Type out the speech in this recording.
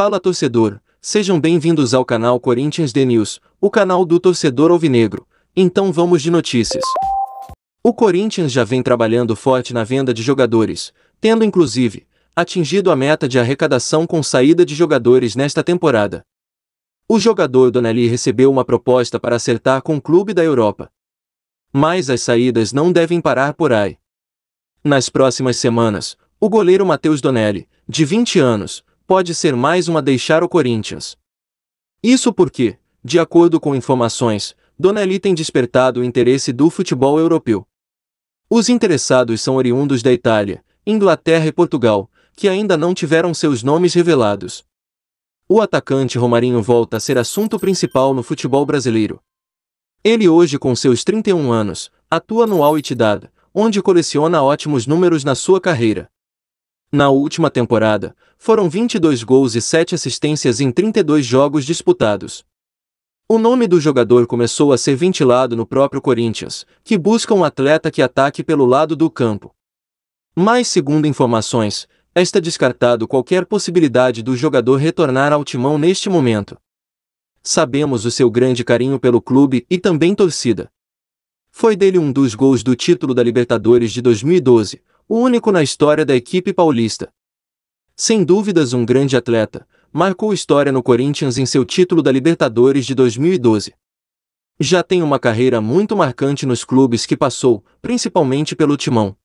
Fala torcedor, sejam bem-vindos ao canal Corinthians The News, o canal do torcedor alvinegro. Então vamos de notícias. O Corinthians já vem trabalhando forte na venda de jogadores, tendo inclusive atingido a meta de arrecadação com saída de jogadores nesta temporada. O jogador Donnelly recebeu uma proposta para acertar com o clube da Europa. Mas as saídas não devem parar por aí. Nas próximas semanas, o goleiro Matheus Donnelly, de 20 anos, pode ser mais uma deixar o Corinthians. Isso porque, de acordo com informações, Donnelly tem despertado o interesse do futebol europeu. Os interessados são oriundos da Itália, Inglaterra e Portugal, que ainda não tiveram seus nomes revelados. O atacante Romarinho volta a ser assunto principal no futebol brasileiro. Ele hoje, com seus 31 anos, atua no Al Ittihad, onde coleciona ótimos números na sua carreira. Na última temporada, foram 22 gols e 7 assistências em 32 jogos disputados. O nome do jogador começou a ser ventilado no próprio Corinthians, que busca um atleta que ataque pelo lado do campo. Mas, segundo informações, está descartado qualquer possibilidade do jogador retornar ao timão neste momento. Sabemos o seu grande carinho pelo clube e também torcida. Foi dele um dos gols do título da Libertadores de 2012, o único na história da equipe paulista. Sem dúvidas um grande atleta, marcou história no Corinthians em seu título da Libertadores de 2012. Já tem uma carreira muito marcante nos clubes que passou, principalmente pelo Timão.